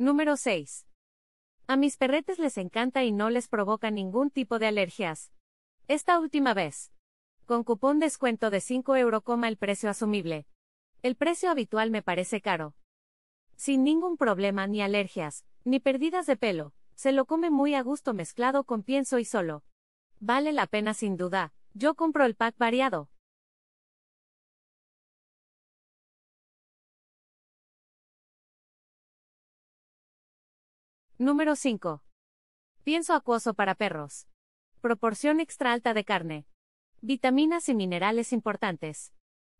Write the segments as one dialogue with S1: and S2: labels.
S1: Número 6.
S2: A mis perretes les encanta y no les provoca ningún tipo de alergias. Esta última vez. Con cupón descuento de 5 euro, el precio asumible. El precio habitual me parece caro. Sin ningún problema ni alergias, ni pérdidas de pelo, se lo come muy a gusto mezclado con pienso y solo. Vale la pena sin duda, yo compro el pack variado. Número 5. Pienso acuoso para perros. Proporción extra alta de carne. Vitaminas y minerales importantes.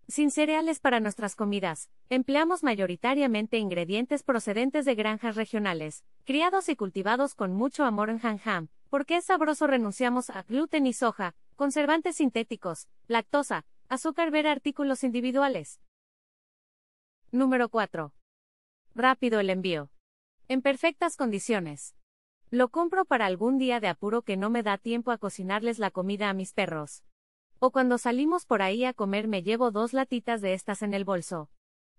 S2: Sin cereales para nuestras comidas, empleamos mayoritariamente ingredientes procedentes de granjas regionales, criados y cultivados con mucho amor en Hanham, porque es sabroso renunciamos a gluten y soja, conservantes sintéticos, lactosa, azúcar ver artículos individuales. Número 4. Rápido el envío. En perfectas condiciones. Lo compro para algún día de apuro que no me da tiempo a cocinarles la comida a mis perros. O cuando salimos por ahí a comer me llevo dos latitas de estas en el bolso.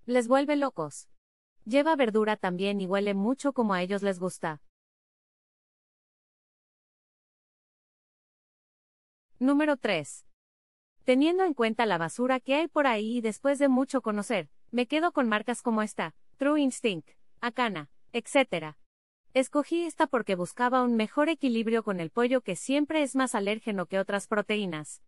S2: Les vuelve locos. Lleva verdura también y huele mucho como a ellos les gusta. Número 3. Teniendo en cuenta la basura que hay por ahí y después de mucho conocer, me quedo con marcas como esta, True Instinct, Acana, etc. Escogí esta porque buscaba un mejor equilibrio con el pollo que siempre es más alérgeno que otras proteínas.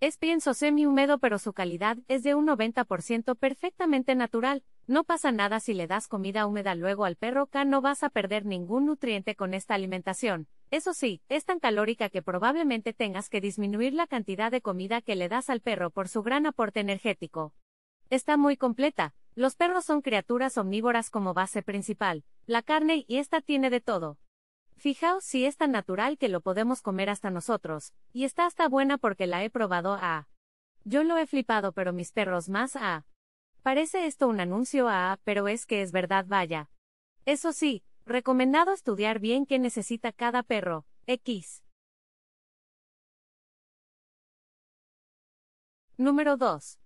S2: Es pienso semi-húmedo pero su calidad es de un 90% perfectamente natural, no pasa nada si le das comida húmeda luego al perro K no vas a perder ningún nutriente con esta alimentación. Eso sí, es tan calórica que probablemente tengas que disminuir la cantidad de comida que le das al perro por su gran aporte energético. Está muy completa, los perros son criaturas omnívoras como base principal, la carne y esta tiene de todo. Fijaos si es tan natural que lo podemos comer hasta nosotros, y está hasta buena porque la he probado a. Yo lo he flipado pero mis perros más a. Parece esto un anuncio a, pero es que es verdad vaya. Eso sí, recomendado estudiar bien qué necesita cada perro, X. Número 2.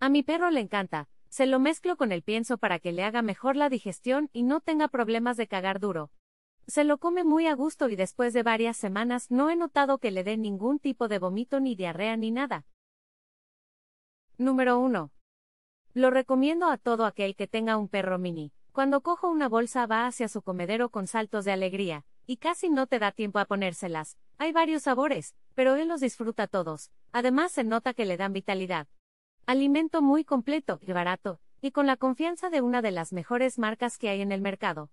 S2: A mi perro le encanta, se lo mezclo con el pienso para que le haga mejor la digestión y no tenga problemas de cagar duro. Se lo come muy a gusto y después de varias semanas no he notado que le dé ningún tipo de vómito ni diarrea ni nada. Número 1. Lo recomiendo a todo aquel que tenga un perro mini. Cuando cojo una bolsa va hacia su comedero con saltos de alegría, y casi no te da tiempo a ponérselas. Hay varios sabores, pero él los disfruta todos. Además se nota que le dan vitalidad. Alimento muy completo y barato, y con la confianza de una de las mejores marcas que hay en el mercado.